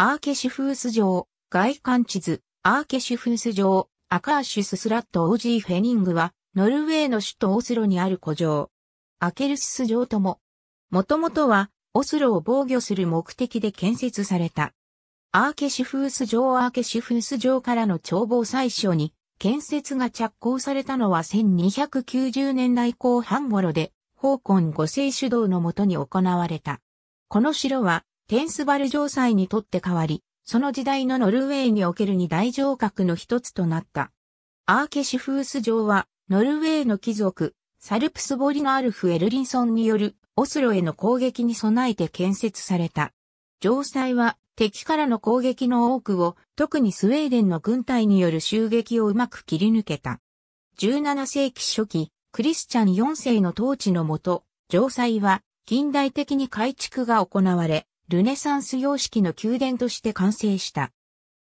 アーケシフース城、外観地図、アーケシフース城、アカーシュススラット・オージー・フェニングは、ノルウェーの首都オスロにある古城。アケルス城とも。もともとは、オスロを防御する目的で建設された。アーケシフース城アーケシフース城からの眺望最初に、建設が着工されたのは1290年代後半頃で、香港五世主導のもとに行われた。この城は、テンスバル城塞にとって変わり、その時代のノルウェーにおける二大城郭の一つとなった。アーケシフース城は、ノルウェーの貴族、サルプスボリのアルフ・エルリンソンによるオスロへの攻撃に備えて建設された。城塞は敵からの攻撃の多くを特にスウェーデンの軍隊による襲撃をうまく切り抜けた。17世紀初期、クリスチャン4世の統治のもと、城塞は近代的に改築が行われ、ルネサンス様式の宮殿として完成した。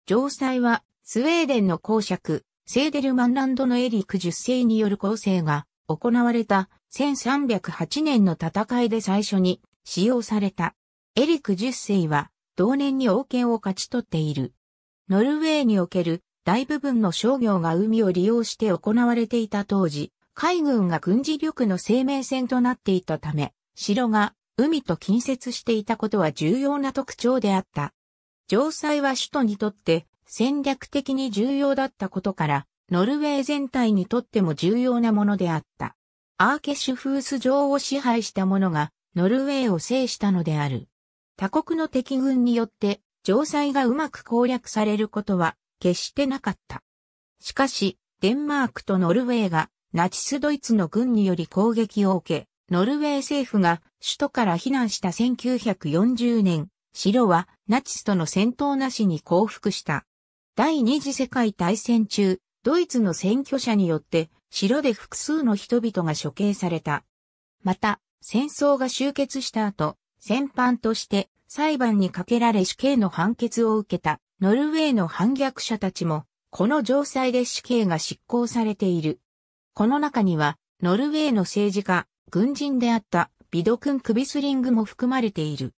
城塞は、スウェーデンの公爵、セーデルマンランドのエリック10世による構成が行われた1308年の戦いで最初に使用された。エリック10世は同年に王権を勝ち取っている。ノルウェーにおける大部分の商業が海を利用して行われていた当時、海軍が軍事力の生命線となっていたため、城が海と近接していたことは重要な特徴であった。城塞は首都にとって戦略的に重要だったことから、ノルウェー全体にとっても重要なものであった。アーケシュフース城を支配した者が、ノルウェーを制したのである。他国の敵軍によって、城塞がうまく攻略されることは、決してなかった。しかし、デンマークとノルウェーが、ナチスドイツの軍により攻撃を受け、ノルウェー政府が首都から避難した1940年、城はナチスとの戦闘なしに降伏した。第二次世界大戦中、ドイツの選挙者によって城で複数の人々が処刑された。また、戦争が終結した後、戦犯として裁判にかけられ死刑の判決を受けたノルウェーの反逆者たちも、この城塞で死刑が執行されている。この中には、ノルウェーの政治家、軍人であったビド君クビスリングも含まれている。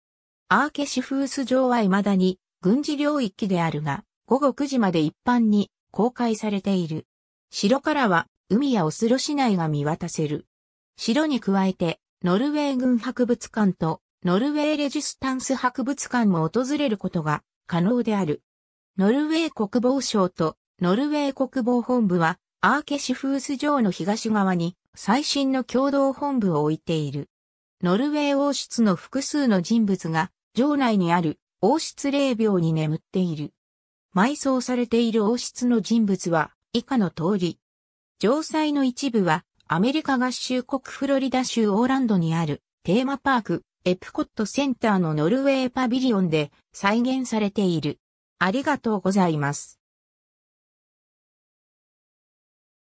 アーケシフース城は未だに軍事領域であるが、午後9時まで一般に公開されている。城からは海やオスロ市内が見渡せる。城に加えて、ノルウェー軍博物館とノルウェーレジスタンス博物館も訪れることが可能である。ノルウェー国防省とノルウェー国防本部はアーケシフース城の東側に最新の共同本部を置いている。ノルウェー王室の複数の人物が、城内にある王室霊廟に眠っている。埋葬されている王室の人物は、以下の通り。城塞の一部は、アメリカ合衆国フロリダ州オーランドにあるテーマパーク、エプコットセンターのノルウェーパビリオンで再現されている。ありがとうございます。